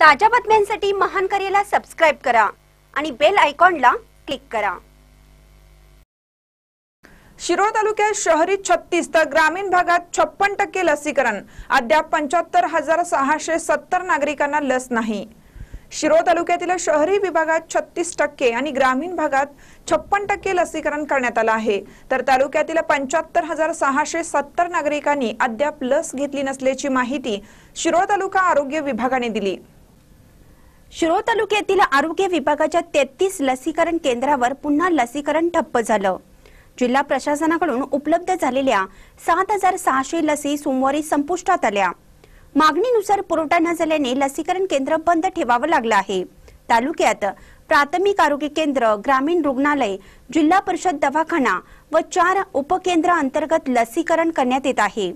ताज्या बातम्यांसाठी महान करेला सबस्क्राईब करा आणि बेल आयकॉनला क्लिक करा शिरोळ तालुक्यात शहरी छत्तीस तर ग्रामीण भागात छप्पन टक्के लसीकरण अद्याप पंच्याहत्तर हजार सहाशे सत्तर नागरिकांना लस नाही शिरोळ तालुक्यातील शहरी विभागात छत्तीस टक्के आणि ग्रामीण भागात छप्पन टक्के लसीकरण करण्यात आलं आहे तर तालुक्यातील पंच्याहत्तर हजार सहाशे सत्तर नागरिकांनी अद्याप लस घेतली नसल्याची माहिती शिरोळ तालुका आरोग्य विभागाने दिली शिरो तालुक्यातील आरोग्य विभागाच्या तेहतीस लसीकरण केंद्रावर पुन्हा लसीकरण ठप्प झालं जिल्हा प्रशासनाकडून उपलब्ध झालेल्या सात हजार सहाशे लसी सोमवारी संपुष्टात आल्या मागणीनुसार पुरवठा न झाल्याने लसीकरण केंद्र बंद ठेवावं लागलं आहे तालुक्यात प्राथमिक आरोग्य केंद्र ग्रामीण रुग्णालय जिल्हा परिषद दवाखाना व चार उपकेंद्र अंतर्गत लसीकरण करण्यात येत आहे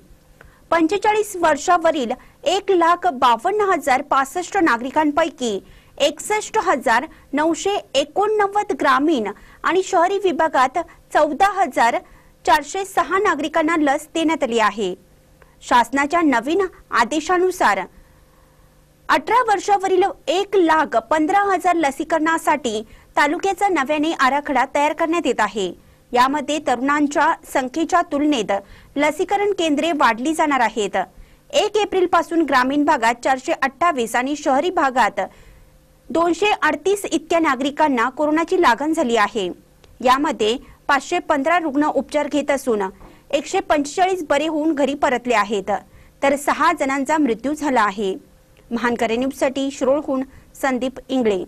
पंचेचाळीस वर्षावरील एक लाख बावन्न हजार पासष्ट नागरिकांपैकी एकसष्ट हजार नऊशे एकोणनव्वद ग्रामीण आणि शहरी विभागात चौदा हजार चारशे सहा नागरिकांना लस देण्यात आली आहे शासनाच्या नवीन आदेशानुसार अठरा वर्षावरील एक लाख पंधरा हजार लसीकरणासाठी तालुक्याचा नव्याने आराखडा तयार करण्यात येत आहे यामध्ये तरुणांच्या संख्येच्या तुलनेत लसीकरण केंद्रे वाढली जाणार आहेत एक एप्रिल पासून ग्रामीण भागात चारशे अठ्ठावीस आणि शहरी भागात दोनशे अडतीस इतक्या नागरिकांना कोरोनाची लागण झाली आहे यामध्ये पाचशे पंधरा रुग्ण उपचार घेत असून एकशे पंचेचाळीस बरे होऊन घरी परतले आहेत तर सहा जणांचा मृत्यू झाला आहे महानकरे न्यूजसाठी शिरोळहून संदीप इंगळे